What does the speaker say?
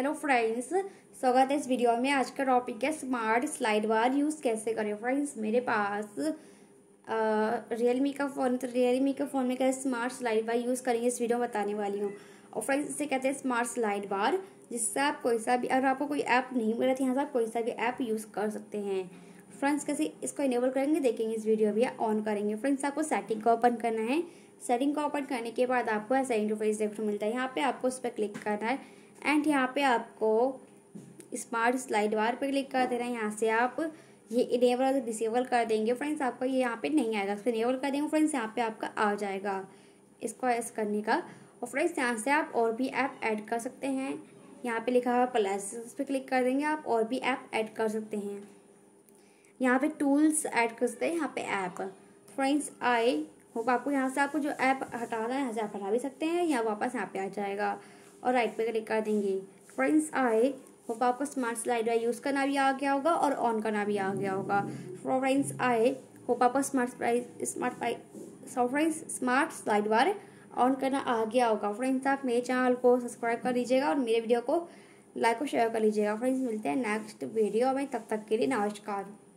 hello friends स्वागत है इस वीडियो में आज का टॉपिक है स्मार्ट स्लाइड बार यूज़ कैसे करें फ्रेंड्स मेरे पास रियल मी का फ़ोन तो रियल मी का फ़ोन में कैसे स्मार्ट स्लाइड बार यूज़ करेंगे इस वीडियो में बताने वाली हूँ और फ्रेंड्स इसे कहते हैं स्मार्ट स्लाइड बार जिससे आप कोई सा भी अगर आपको कोई ऐप नहीं मिल रहा था तो यहाँ से आप कोई सा भी ऐप यूज़ कर सकते हैं फ्रेंड्स कैसे इसको इनेबल करेंगे देखेंगे इस वीडियो भी ऑन करेंगे फ्रेंड्स आपको सेटिंग का ओपन करना है सेटिंग का ओपन करने के बाद आपको ऐसा इंटरफेस देखने मिलता है यहाँ पर आपको उस पर क्लिक करना है एंड यहाँ पे आपको स्मार्ट स्लाइड बार पे क्लिक कर देना है यहाँ से आप ये इनेबल और डिसेबल कर देंगे फ्रेंड्स आपका ये यहाँ पे नहीं आएगा इसको इनेबल कर देंगे फ्रेंड्स यहाँ पे आपका आ जाएगा इसको ऐस करने का और फ्रेंड्स यहाँ से आप और भी ऐप ऐड कर सकते हैं यहाँ पे लिखा हुआ प्लस उस पर क्लिक कर देंगे आप और भी ऐप ऐड कर सकते हैं यहाँ पे टूल्स ऐड कर सकते हैं यहाँ पे ऐप फ्रेंड्स आई होप आपको यहाँ से आपको जो ऐप हटाना है यहाँ से आप हटा भी सकते हैं या वापस यहाँ पे आ जाएगा और राइट पे क्लिक कर देंगे फ्रेंड्स आए होप आपको स्मार्ट स्लाइडर यूज़ करना भी आ गया होगा और ऑन करना भी आ गया होगा फ्रेंड्स आए होप आपको smart smart so friends smart slide bar on करना आ गया होगा फ्रेंड्स आप मेरे चैनल को सब्सक्राइब कर लीजिएगा और मेरे वीडियो को लाइक और शेयर कर लीजिएगा फ्रेंड्स मिलते हैं नेक्स्ट वीडियो में तब तक के लिए नमस्कार